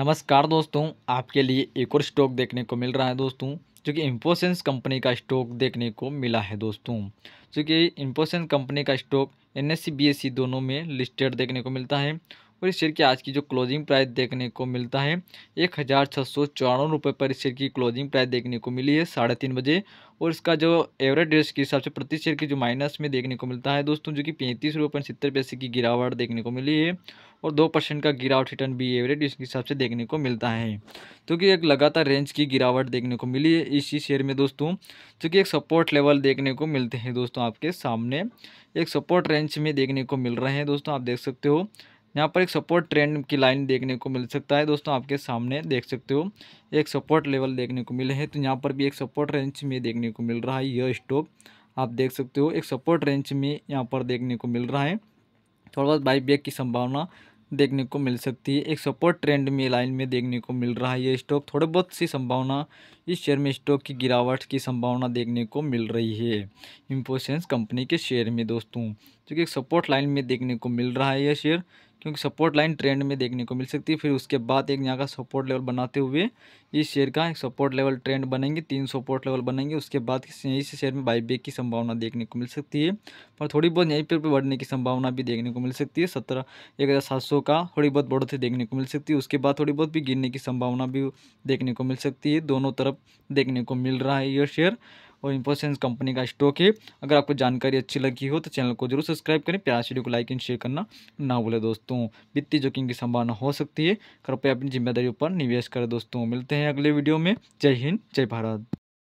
नमस्कार दोस्तों आपके लिए एक और स्टॉक देखने को मिल रहा है दोस्तों जो कि इम्पोसेंस कंपनी का स्टॉक देखने को मिला है दोस्तों जो कि इम्पोसेंस कंपनी का स्टॉक एन एस सी दोनों में लिस्टेड देखने को मिलता है और इस शेयर की आज की जो क्लोजिंग प्राइस देखने को मिलता है एक हज़ार छः सौ चौरानवे रुपये पर इस शेयर की क्लोजिंग प्राइस देखने को मिली है साढ़े तीन बजे और इसका जो एवरेज रेस के हिसाब से प्रति शेयर की जो माइनस में देखने को मिलता है दोस्तों जो कि पैंतीस रुपये सत्तर पैसे की गिरावट देखने को मिली है और दो परसेंट का गिरावट रिटर्न बी एवरेज इसके हिसाब से देखने को मिलता है क्योंकि एक लगातार रेंज की गिरावट देखने को मिली है इसी शेयर में दोस्तों क्योंकि एक सपोर्ट लेवल देखने को मिलते हैं दोस्तों आपके सामने एक सपोर्ट रेंज में देखने को मिल रहे हैं दोस्तों आप देख सकते हो यहाँ पर एक सपोर्ट ट्रेंड की लाइन देखने को मिल सकता है दोस्तों आपके सामने देख सकते हो एक सपोर्ट लेवल देखने को मिले हैं तो यहाँ पर भी एक सपोर्ट रेंज में देखने को मिल रहा है यह स्टॉक आप देख सकते हो एक सपोर्ट रेंज में यहाँ पर देखने को मिल रहा है थोड़ा बहुत बाई बैक की संभावना देखने को मिल सकती है एक सपोर्ट ट्रेंड में लाइन में देखने को मिल रहा है ये स्टॉक थोड़े बहुत सी संभावना इस शेयर में स्टॉक की गिरावट की संभावना देखने को मिल रही है इंफोसेंस कंपनी के शेयर में दोस्तों क्योंकि एक सपोर्ट लाइन में देखने को मिल रहा है यह शेयर क्योंकि सपोर्ट लाइन ट्रेंड में देखने को मिल सकती है फिर उसके बाद एक यहाँ का सपोर्ट लेवल बनाते हुए इस शेयर का एक सपोर्ट लेवल ट्रेंड बनेंगे तीन सपोर्ट लेवल बनेंगे उसके बाद इस शेयर में बैक की संभावना देखने को मिल सकती है पर थोड़ी बहुत यहीं पर बढ़ने की संभावना भी देखने को मिल सकती है सत्रह एक हज़ार सात सौ का थोड़ी बहुत बढ़ोतरी देखने को मिल सकती है उसके बाद थोड़ी बहुत भी गिरने की संभावना भी देखने को मिल सकती है दोनों तरफ देखने को मिल रहा है यह शेयर और इंफोसेंस कंपनी का स्टॉक है अगर आपको जानकारी अच्छी लगी हो तो चैनल को जरूर सब्सक्राइब करें प्यार वीडियो को लाइक एंड शेयर करना ना भूलें दोस्तों वित्तीय जोखिम की संभावना हो सकती है कृपया अपनी जिम्मेदारियों पर निवेश करें दोस्तों मिलते हैं अगले वीडियो में जय हिंद जय भारत